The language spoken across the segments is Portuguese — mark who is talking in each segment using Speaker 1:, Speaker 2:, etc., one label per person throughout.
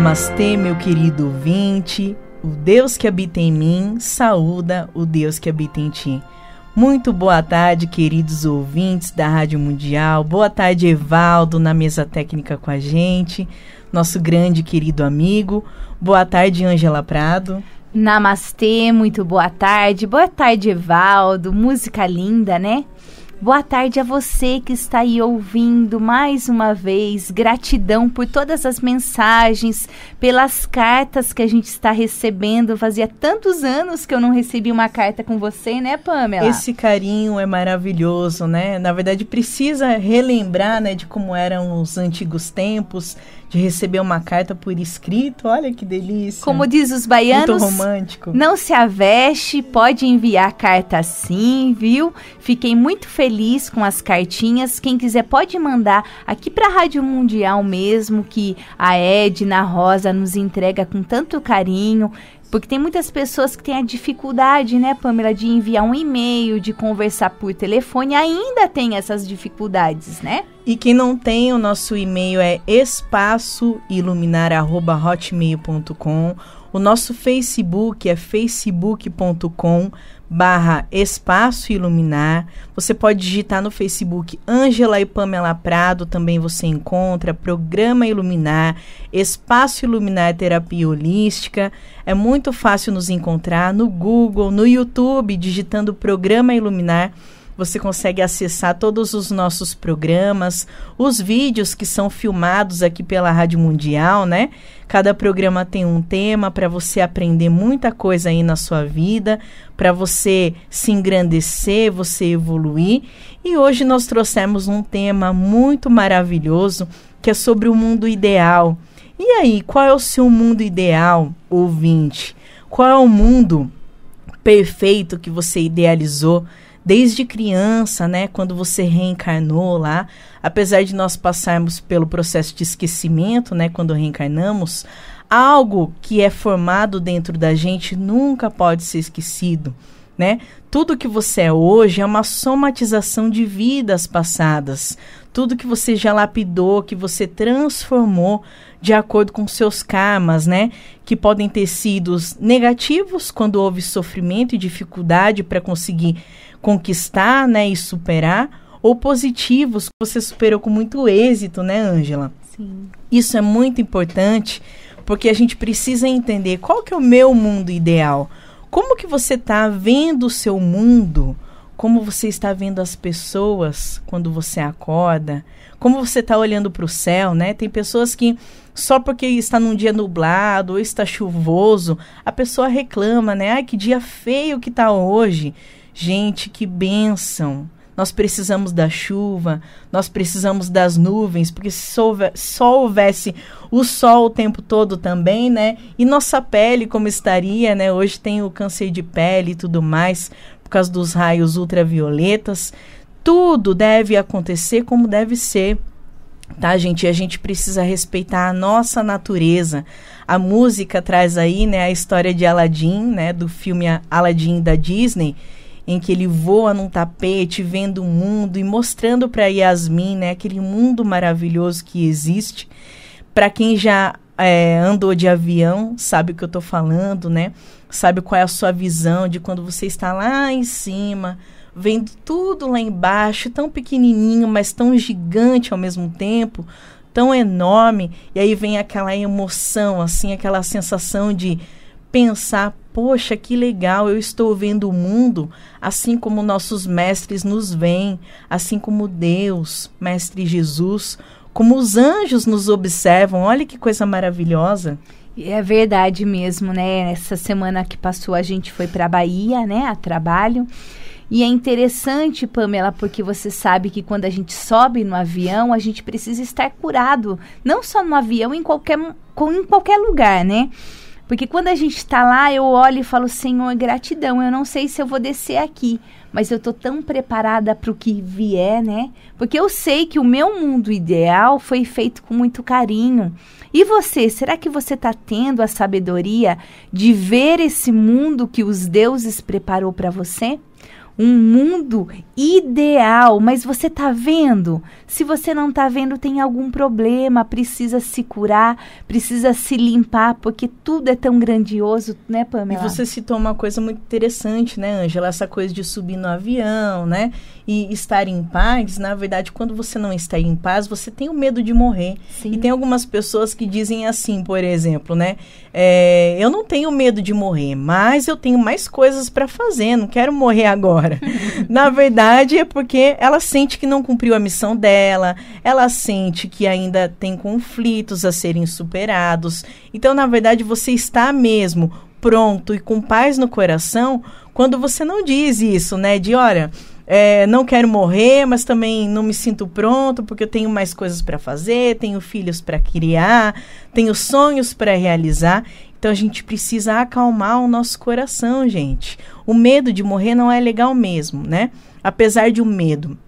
Speaker 1: Namastê, meu querido ouvinte. O Deus que habita em mim saúda o Deus que habita em ti. Muito boa tarde, queridos ouvintes da Rádio Mundial. Boa tarde, Evaldo, na mesa técnica com a gente, nosso grande querido amigo. Boa tarde, Angela Prado.
Speaker 2: Namastê, muito boa tarde. Boa tarde, Evaldo. Música linda, né? Boa tarde a você que está aí ouvindo mais uma vez. Gratidão por todas as mensagens, pelas cartas que a gente está recebendo. Fazia tantos anos que eu não recebi uma carta com você, né, Pamela? Esse
Speaker 1: carinho é maravilhoso, né? Na verdade, precisa relembrar, né, de como eram os antigos tempos de receber uma carta por escrito. Olha que delícia. Como diz os baianos, Muito romântico. não
Speaker 2: se aveste, pode enviar carta sim, viu? Fiquei muito feliz com as cartinhas. Quem quiser pode mandar aqui para a Rádio Mundial mesmo, que a Edna Rosa nos entrega com tanto carinho. Porque tem muitas pessoas que têm a dificuldade, né, Pamela, de enviar um e-mail, de conversar por telefone, ainda tem essas dificuldades, né?
Speaker 1: E quem não tem, o nosso e-mail é espaçoiluminar@hotmail.com o nosso Facebook é facebook.com barra Espaço Iluminar. Você pode digitar no Facebook Ângela e Pamela Prado, também você encontra Programa Iluminar, Espaço Iluminar Terapia Holística. É muito fácil nos encontrar no Google, no YouTube, digitando Programa Iluminar você consegue acessar todos os nossos programas, os vídeos que são filmados aqui pela Rádio Mundial, né? Cada programa tem um tema para você aprender muita coisa aí na sua vida, para você se engrandecer, você evoluir. E hoje nós trouxemos um tema muito maravilhoso que é sobre o mundo ideal. E aí, qual é o seu mundo ideal, ouvinte? Qual é o mundo perfeito que você idealizou desde criança, né, quando você reencarnou lá, apesar de nós passarmos pelo processo de esquecimento, né, quando reencarnamos, algo que é formado dentro da gente nunca pode ser esquecido. Né? Tudo que você é hoje é uma somatização de vidas passadas tudo que você já lapidou, que você transformou de acordo com seus karmas, né? Que podem ter sido negativos quando houve sofrimento e dificuldade para conseguir conquistar, né, e superar, ou positivos que você superou com muito êxito, né, Ângela? Sim. Isso é muito importante, porque a gente precisa entender qual que é o meu mundo ideal. Como que você está vendo o seu mundo? como você está vendo as pessoas quando você acorda, como você está olhando para o céu, né? Tem pessoas que só porque está num dia nublado ou está chuvoso, a pessoa reclama, né? Ai, que dia feio que tá hoje. Gente, que bênção nós precisamos da chuva, nós precisamos das nuvens, porque só, só houvesse o sol o tempo todo também, né? E nossa pele como estaria, né? Hoje tem o câncer de pele e tudo mais, por causa dos raios ultravioletas. Tudo deve acontecer como deve ser tá, gente? E a gente precisa respeitar a nossa natureza. A música traz aí, né, a história de Aladdin, né, do filme Aladdin da Disney, em que ele voa num tapete, vendo o mundo e mostrando para Yasmin, né, aquele mundo maravilhoso que existe. Para quem já é, andou de avião, sabe o que eu tô falando, né? Sabe qual é a sua visão de quando você está lá em cima, vendo tudo lá embaixo, tão pequenininho, mas tão gigante ao mesmo tempo, tão enorme. E aí vem aquela emoção, assim, aquela sensação de pensar, Poxa, que legal, eu estou vendo o mundo assim como nossos mestres nos veem, assim como Deus, Mestre Jesus, como os anjos nos observam. Olha que coisa maravilhosa.
Speaker 2: É verdade mesmo, né? Essa semana que passou a gente foi para a Bahia, né, a trabalho. E é interessante, Pamela, porque você sabe que quando a gente sobe no avião, a gente precisa estar curado, não só no avião, em qualquer, em qualquer lugar, né? Porque quando a gente está lá, eu olho e falo, Senhor, gratidão. Eu não sei se eu vou descer aqui, mas eu tô tão preparada para o que vier, né? Porque eu sei que o meu mundo ideal foi feito com muito carinho. E você, será que você está tendo a sabedoria de ver esse mundo que os deuses preparou para você? um mundo ideal, mas você tá vendo? Se você não tá vendo, tem algum problema, precisa se curar, precisa se limpar, porque tudo é tão grandioso, né, Pamela? E você
Speaker 1: citou uma coisa muito interessante, né, Angela? Essa coisa de subir no avião, né? E estar em paz, na verdade, quando você não está em paz, você tem o medo de morrer. Sim. E tem algumas pessoas que dizem assim, por exemplo, né? É, eu não tenho medo de morrer, mas eu tenho mais coisas para fazer, não quero morrer agora. Na verdade, é porque ela sente que não cumpriu a missão dela, ela sente que ainda tem conflitos a serem superados. Então, na verdade, você está mesmo pronto e com paz no coração quando você não diz isso, né? De olha. É, não quero morrer, mas também não me sinto pronto porque eu tenho mais coisas para fazer, tenho filhos para criar, tenho sonhos para realizar. Então a gente precisa acalmar o nosso coração, gente. O medo de morrer não é legal mesmo, né? Apesar de o um medo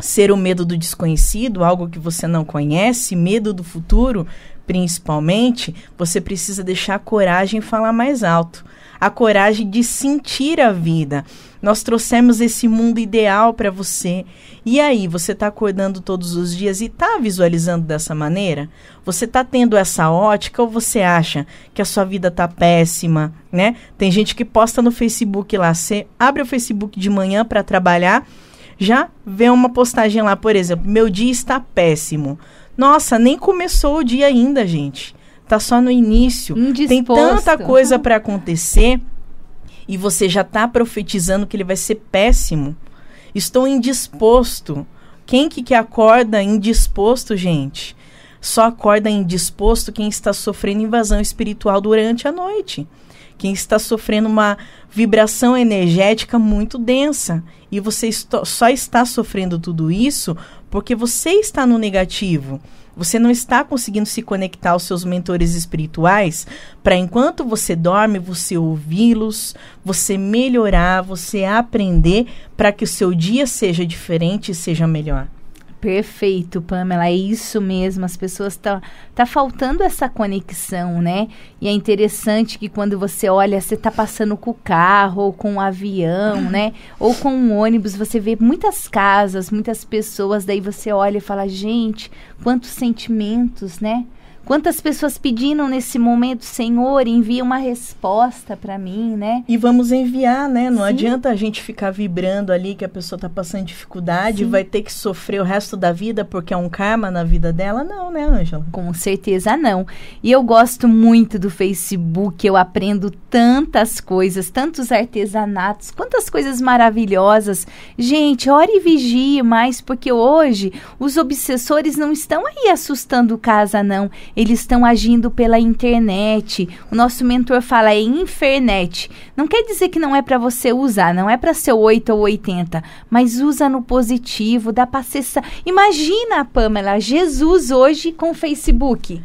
Speaker 1: ser o medo do desconhecido, algo que você não conhece, medo do futuro, principalmente, você precisa deixar a coragem falar mais alto. A coragem de sentir a vida. Nós trouxemos esse mundo ideal para você. E aí, você está acordando todos os dias e está visualizando dessa maneira? Você está tendo essa ótica ou você acha que a sua vida está péssima, né? Tem gente que posta no Facebook lá, você abre o Facebook de manhã para trabalhar, já vê uma postagem lá, por exemplo, meu dia está péssimo. Nossa, nem começou o dia ainda, gente. Tá só no início. Tem tanta coisa para acontecer e você já está profetizando que ele vai ser péssimo. Estou indisposto. Quem que, que acorda indisposto, gente? Só acorda indisposto quem está sofrendo invasão espiritual durante a noite quem está sofrendo uma vibração energética muito densa. E você só está sofrendo tudo isso porque você está no negativo. Você não está conseguindo se conectar aos seus mentores espirituais para enquanto você dorme, você ouvi-los, você melhorar, você aprender para que o seu dia seja diferente e seja melhor. Perfeito, Pamela, é isso mesmo. As pessoas
Speaker 2: tá tá faltando essa conexão, né? E é interessante que quando você olha, você tá passando com o carro ou com o um avião, né? Ou com um ônibus, você vê muitas casas, muitas pessoas, daí você olha e fala: "Gente, quantos sentimentos, né? Quantas pessoas pediram nesse momento, Senhor, envia uma resposta para mim, né?
Speaker 1: E vamos enviar, né? Não Sim. adianta a gente ficar vibrando ali que a pessoa está passando dificuldade, Sim. vai ter que sofrer o resto da vida porque é um karma na vida dela, não, né, Ângela? Com certeza não. E eu gosto muito do Facebook, eu aprendo
Speaker 2: tantas coisas, tantos artesanatos, quantas coisas maravilhosas. Gente, ore e vigie mais, porque hoje os obsessores não estão aí assustando casa, não eles estão agindo pela internet. O nosso mentor fala é internet. Não quer dizer que não é para você usar, não é para ser 8 ou 80, mas usa no positivo, dá para acessar. Imagina, Pamela, Jesus hoje com o
Speaker 1: Facebook.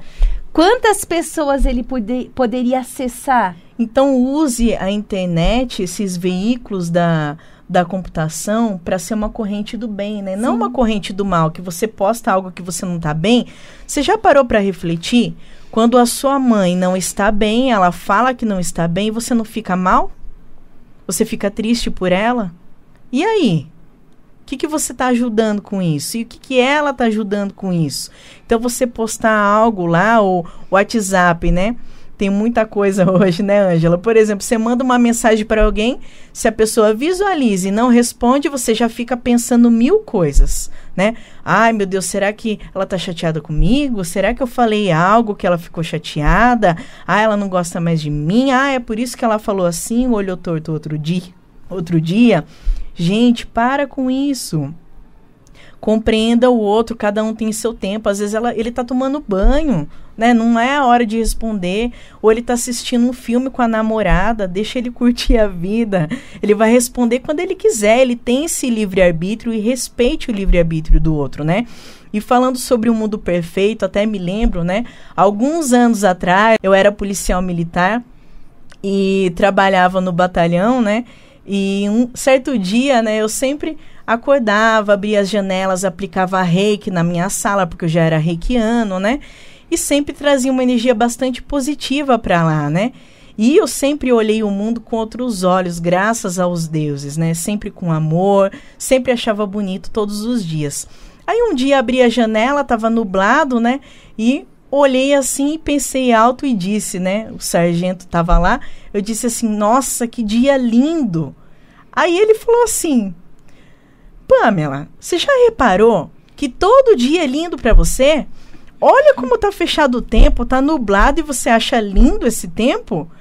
Speaker 1: Quantas pessoas ele poder, poderia acessar? Então use a internet, esses veículos da da computação para ser uma corrente do bem, né? Sim. Não uma corrente do mal, que você posta algo que você não está bem. Você já parou para refletir? Quando a sua mãe não está bem, ela fala que não está bem, você não fica mal? Você fica triste por ela? E aí? O que, que você está ajudando com isso? E o que, que ela está ajudando com isso? Então, você postar algo lá, ou WhatsApp, né? Tem muita coisa hoje, né, Ângela? Por exemplo, você manda uma mensagem para alguém, se a pessoa visualiza e não responde, você já fica pensando mil coisas, né? Ai, meu Deus, será que ela tá chateada comigo? Será que eu falei algo que ela ficou chateada? Ah, ela não gosta mais de mim? Ah, é por isso que ela falou assim, olhou torto outro dia, outro dia. Gente, para com isso compreenda o outro, cada um tem seu tempo. Às vezes ela, ele está tomando banho, né? Não é a hora de responder. Ou ele está assistindo um filme com a namorada, deixa ele curtir a vida. Ele vai responder quando ele quiser. Ele tem esse livre-arbítrio e respeite o livre-arbítrio do outro, né? E falando sobre o mundo perfeito, até me lembro, né? Alguns anos atrás, eu era policial militar e trabalhava no batalhão, né? E um certo dia, né, eu sempre Acordava, abria as janelas, aplicava reiki na minha sala, porque eu já era reikiano, né? E sempre trazia uma energia bastante positiva para lá, né? E eu sempre olhei o mundo com outros olhos, graças aos deuses, né? Sempre com amor, sempre achava bonito todos os dias. Aí um dia abri a janela, tava nublado, né? E olhei assim e pensei alto e disse, né? O sargento tava lá. Eu disse assim: "Nossa, que dia lindo". Aí ele falou assim: Pamela, você já reparou que todo dia é lindo para você? Olha como tá fechado o tempo, tá nublado e você acha lindo esse tempo?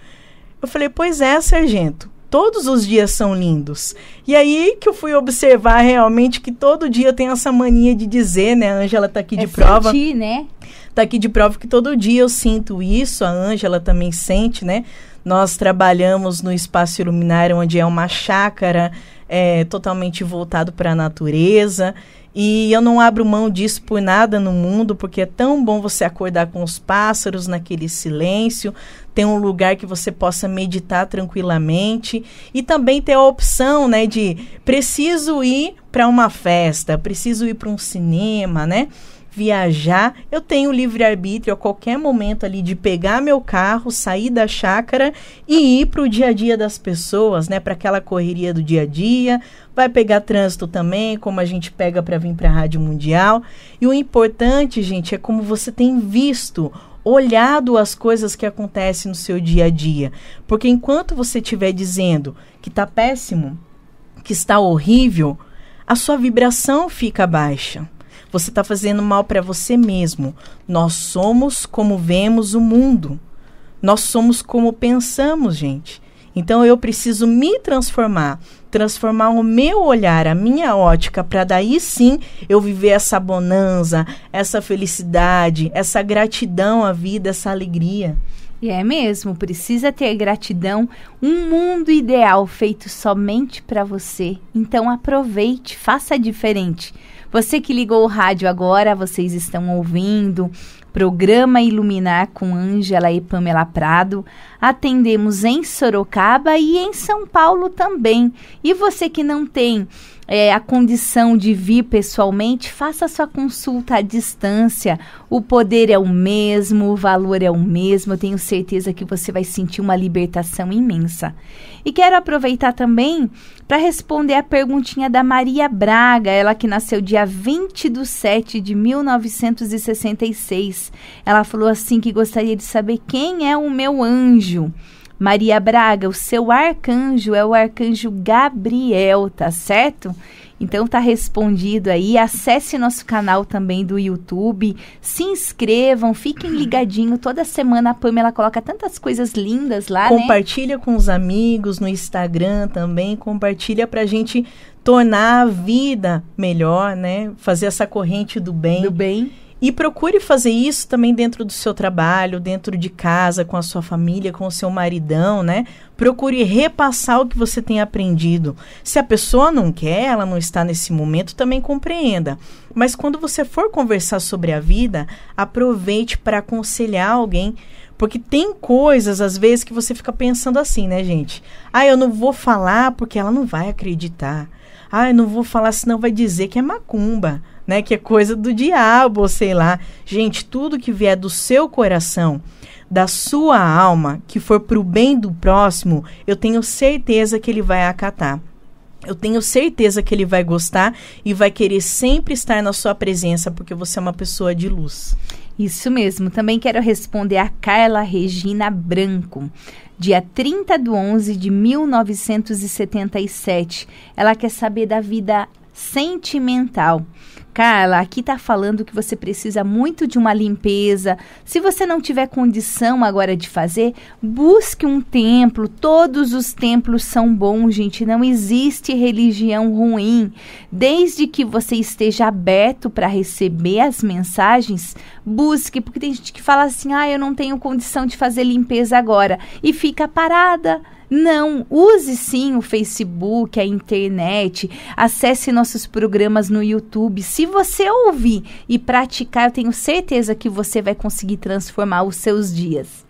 Speaker 1: Eu falei, pois é, sargento. Todos os dias são lindos. E aí que eu fui observar realmente que todo dia eu tenho essa mania de dizer, né? A Ângela tá aqui é de prova. Sentir, né? Tá aqui de prova que todo dia eu sinto isso, a Ângela também sente, né? Nós trabalhamos no espaço iluminário, onde é uma chácara é, totalmente voltado para a natureza. E eu não abro mão disso por nada no mundo, porque é tão bom você acordar com os pássaros naquele silêncio, ter um lugar que você possa meditar tranquilamente e também ter a opção, né, de preciso ir para uma festa, preciso ir para um cinema, né? viajar, eu tenho livre-arbítrio a qualquer momento ali de pegar meu carro, sair da chácara e ir para o dia a dia das pessoas, né? Para aquela correria do dia a dia. Vai pegar trânsito também, como a gente pega para vir para a Rádio Mundial. E o importante, gente, é como você tem visto olhado as coisas que acontecem no seu dia a dia. Porque enquanto você estiver dizendo que está péssimo, que está horrível, a sua vibração fica baixa. Você está fazendo mal para você mesmo. Nós somos como vemos o mundo. Nós somos como pensamos, gente. Então eu preciso me transformar, transformar o meu olhar, a minha ótica, para daí sim eu viver essa bonança, essa felicidade, essa gratidão à vida, essa alegria.
Speaker 2: E é mesmo, precisa ter
Speaker 1: gratidão,
Speaker 2: um mundo ideal feito somente para você. Então aproveite, faça diferente. Você que ligou o rádio agora, vocês estão ouvindo Programa Iluminar com Ângela e Pamela Prado. Atendemos em Sorocaba e em São Paulo também. E você que não tem é, a condição de vir pessoalmente, faça sua consulta à distância. O poder é o mesmo, o valor é o mesmo. Eu tenho certeza que você vai sentir uma libertação imensa. E quero aproveitar também para responder a perguntinha da Maria Braga, ela que nasceu dia 20 de setembro de 1966. Ela falou assim que gostaria de saber quem é o meu anjo. Maria Braga, o seu arcanjo é o arcanjo Gabriel, tá certo? Então tá respondido aí. Acesse nosso canal também do YouTube, se inscrevam, fiquem ligadinho. Toda semana a Pamela coloca tantas coisas lindas lá, né?
Speaker 1: Compartilha né? com os amigos no Instagram também, compartilha pra gente tornar a vida melhor, né? Fazer essa corrente do bem. Do bem. E procure fazer isso também dentro do seu trabalho, dentro de casa, com a sua família, com o seu maridão, né? Procure repassar o que você tem aprendido. Se a pessoa não quer, ela não está nesse momento, também compreenda. Mas quando você for conversar sobre a vida, aproveite para aconselhar alguém, porque tem coisas, às vezes, que você fica pensando assim, né, gente? Ah, eu não vou falar porque ela não vai acreditar ah, ah, não vou falar, senão vai dizer que é macumba, né? Que é coisa do diabo, sei lá. Gente, tudo que vier do seu coração, da sua alma, que for para o bem do próximo, eu tenho certeza que ele vai acatar. Eu tenho certeza que ele vai gostar e vai querer sempre estar na sua presença, porque você é uma pessoa de luz. Isso
Speaker 2: mesmo. Também quero responder a Carla Regina Branco. Dia 30 de 11 de 1977. Ela quer saber da vida sentimental. Carla, aqui está falando que você precisa muito de uma limpeza. Se você não tiver condição agora de fazer, busque um templo. Todos os templos são bons, gente. Não existe religião ruim. Desde que você esteja aberto para receber as mensagens, busque, porque tem gente que fala assim: "Ah, eu não tenho condição de fazer limpeza agora" e fica parada não, use sim o Facebook, a internet, acesse nossos programas no YouTube. Se você ouvir e praticar, eu tenho certeza que você vai
Speaker 1: conseguir transformar os seus dias.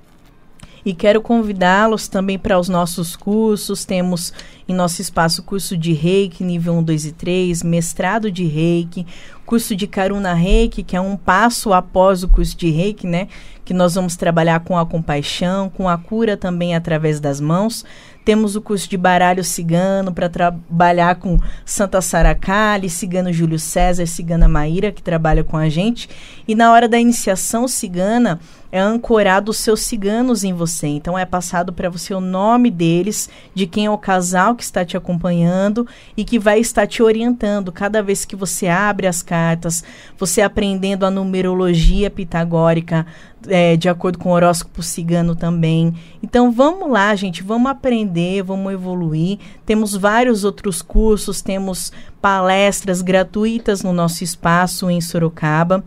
Speaker 1: E quero convidá-los também para os nossos cursos. Temos em nosso espaço curso de reiki, nível 1, 2 e 3, mestrado de reiki, curso de Karuna Reiki, que é um passo após o curso de Reiki, né? Que nós vamos trabalhar com a compaixão, com a cura também através das mãos. Temos o curso de baralho cigano para trabalhar com Santa Sara Kali, cigano Júlio César, cigana Maíra, que trabalha com a gente. E na hora da iniciação cigana, é ancorado os seus ciganos em você. Então é passado para você o nome deles, de quem é o casal que está te acompanhando e que vai estar te orientando cada vez que você abre as casas cartas, você aprendendo a numerologia pitagórica, é, de acordo com o horóscopo cigano também. Então vamos lá, gente, vamos aprender, vamos evoluir. Temos vários outros cursos, temos palestras gratuitas no nosso espaço em Sorocaba.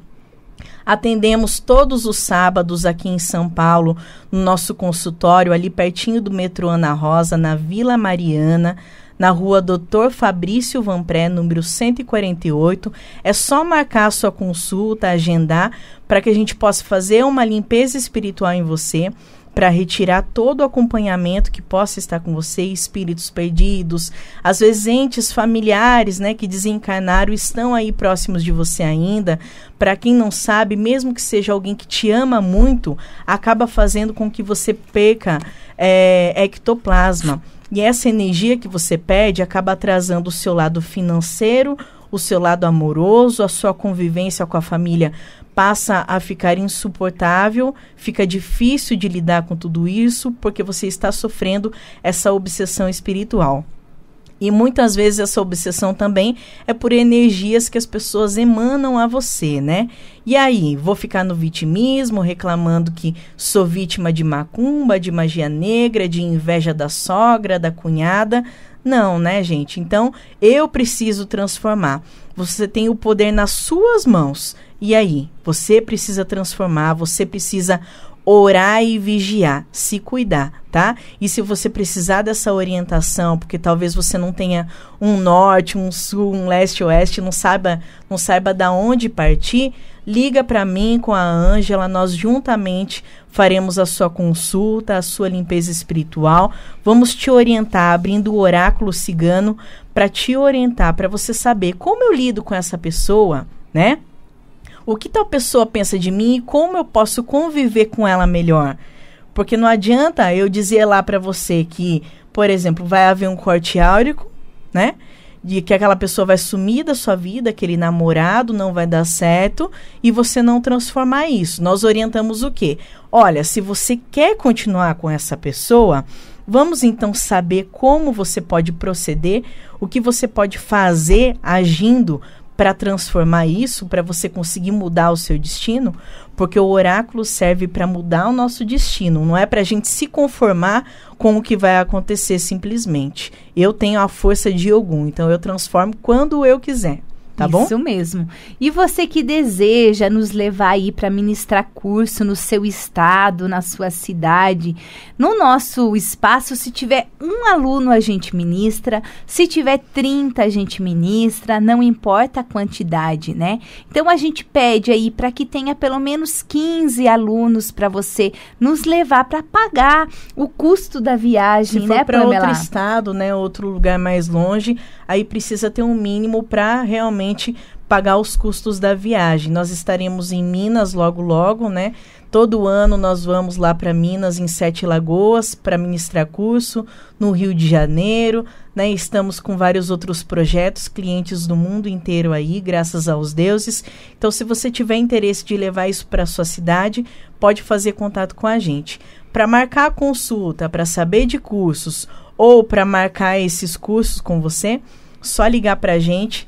Speaker 1: Atendemos todos os sábados aqui em São Paulo, no nosso consultório, ali pertinho do metrô Ana Rosa, na Vila Mariana na rua Dr. Fabrício Vanpré, número 148. É só marcar a sua consulta, agendar, para que a gente possa fazer uma limpeza espiritual em você para retirar todo o acompanhamento que possa estar com você, espíritos perdidos, às vezes entes familiares, né, que desencarnaram estão aí próximos de você ainda. Para quem não sabe, mesmo que seja alguém que te ama muito, acaba fazendo com que você perca é, ectoplasma. E essa energia que você pede acaba atrasando o seu lado financeiro, o seu lado amoroso, a sua convivência com a família passa a ficar insuportável, fica difícil de lidar com tudo isso porque você está sofrendo essa obsessão espiritual. E muitas vezes essa obsessão também é por energias que as pessoas emanam a você, né? E aí, vou ficar no vitimismo, reclamando que sou vítima de macumba, de magia negra, de inveja da sogra, da cunhada. Não, né, gente? Então, eu preciso transformar. Você tem o poder nas suas mãos. E aí, você precisa transformar, você precisa orar e vigiar, se cuidar, tá? E se você precisar dessa orientação, porque talvez você não tenha um norte, um sul, um leste, oeste, não saiba, não saiba da onde partir, liga para mim com a Ângela, nós juntamente faremos a sua consulta, a sua limpeza espiritual. Vamos te orientar abrindo o oráculo cigano para te orientar, para você saber como eu lido com essa pessoa, né? o que tal pessoa pensa de mim e como eu posso conviver com ela melhor. Porque não adianta eu dizer lá para você que, por exemplo, vai haver um corte áurico, né? De que aquela pessoa vai sumir da sua vida, aquele namorado não vai dar certo e você não transformar isso. Nós orientamos o quê? Olha, se você quer continuar com essa pessoa, Vamos então saber como você pode proceder, o que você pode fazer agindo para transformar isso, para você conseguir mudar o seu destino, porque o oráculo serve para mudar o nosso destino, não é para a gente se conformar com o que vai acontecer simplesmente. Eu tenho a força de algum, então eu transformo quando eu quiser. Tá bom? Isso
Speaker 2: mesmo. E você que deseja nos levar aí para ministrar curso no seu estado, na sua cidade, no nosso espaço, se tiver um aluno a gente ministra, se tiver 30 a gente ministra, não importa a quantidade, né? Então a gente pede aí para que tenha pelo menos 15
Speaker 1: alunos para você nos levar para pagar o custo da viagem, se né, para outro estado, né, outro lugar mais longe, aí precisa ter um mínimo para realmente pagar os custos da viagem. Nós estaremos em Minas logo logo, né? Todo ano nós vamos lá para Minas, em Sete Lagoas, para ministrar curso, no Rio de Janeiro, né? Estamos com vários outros projetos, clientes do mundo inteiro aí, graças aos deuses. Então, se você tiver interesse de levar isso para sua cidade, pode fazer contato com a gente. Para marcar a consulta, para saber de cursos ou para marcar esses cursos com você, só ligar para a gente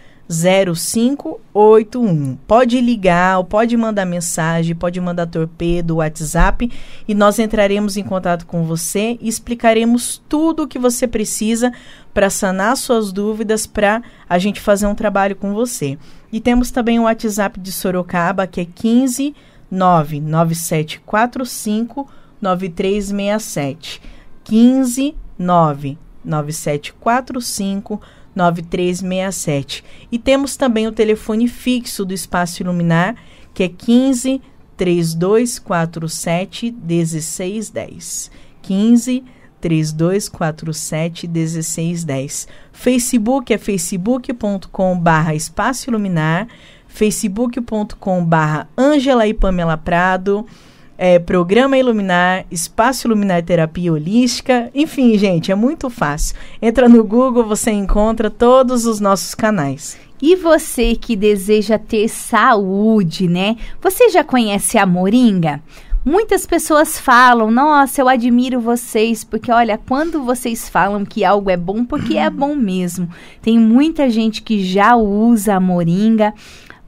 Speaker 1: 0581. Pode ligar, ou pode mandar mensagem, pode mandar torpedo, WhatsApp e nós entraremos em contato com você e explicaremos tudo o que você precisa para sanar suas dúvidas, para a gente fazer um trabalho com você. E temos também o WhatsApp de Sorocaba, que é 15 99745 9367. 15 99745 9367. 9367. E temos também o telefone fixo do Espaço Iluminar, que é 15 3247 1610. 15 3247 1610. Facebook é facebook.com.br Espaço Iluminar, facebook.com.br barra Angela e Pamela Prado, é, Programa Iluminar, Espaço Iluminar Terapia Holística. Enfim, gente, é muito fácil. Entra no Google, você encontra todos os nossos canais. E você que deseja ter saúde, né? Você já conhece a
Speaker 2: Moringa? Muitas pessoas falam, nossa, eu admiro vocês, porque olha, quando vocês falam que algo é bom, porque é bom mesmo. Tem muita gente que já usa a moringa,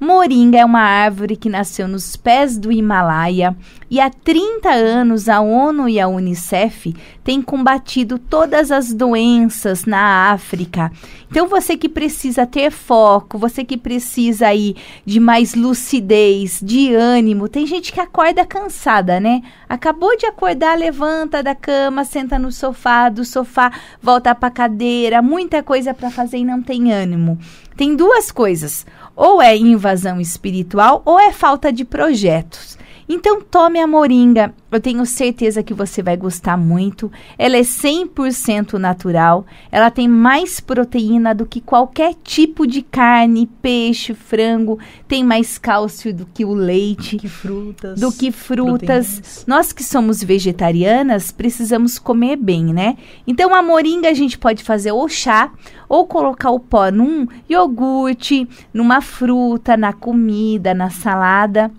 Speaker 2: Moringa é uma árvore que nasceu nos pés do Himalaia e há 30 anos a ONU e a Unicef têm combatido todas as doenças na África. Então você que precisa ter foco, você que precisa aí de mais lucidez, de ânimo. Tem gente que acorda cansada, né? Acabou de acordar, levanta da cama, senta no sofá, do sofá volta para a cadeira, muita coisa para fazer e não tem ânimo. Tem duas coisas. Ou é invasão espiritual ou é falta de projetos. Então tome a moringa, eu tenho certeza que você vai gostar muito. Ela é 100% natural, ela tem mais proteína do que qualquer tipo de carne, peixe, frango, tem mais cálcio do que o leite, do que frutas. Do que frutas. Proteínas. Nós que somos vegetarianas precisamos comer bem, né? Então a moringa a gente pode fazer ou chá ou colocar o pó num iogurte, numa fruta, na comida, na salada.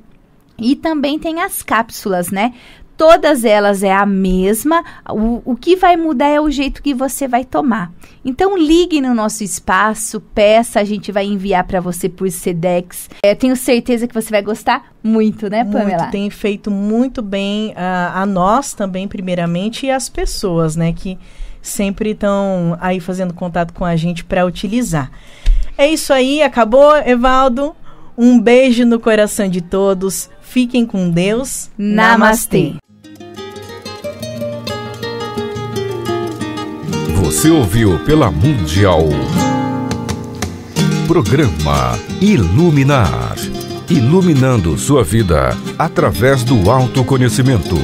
Speaker 2: E também tem as cápsulas, né? todas elas é a mesma. O, o que vai mudar é o jeito que você vai tomar. Então ligue no nosso espaço, peça, a gente vai enviar para você por Sedex. É, tenho certeza que você vai gostar muito, né, Pamela? Muito, tem
Speaker 1: feito muito bem uh, a nós também, primeiramente, e as pessoas, né, que sempre estão aí fazendo contato com a gente para utilizar. É isso aí, acabou, Evaldo. Um beijo no coração de todos. Fiquem com Deus. Namastê. Você ouviu pela Mundial. Programa Iluminar. Iluminando sua vida através do autoconhecimento.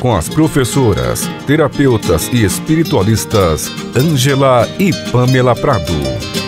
Speaker 1: Com as professoras, terapeutas e espiritualistas Angela e Pamela Prado.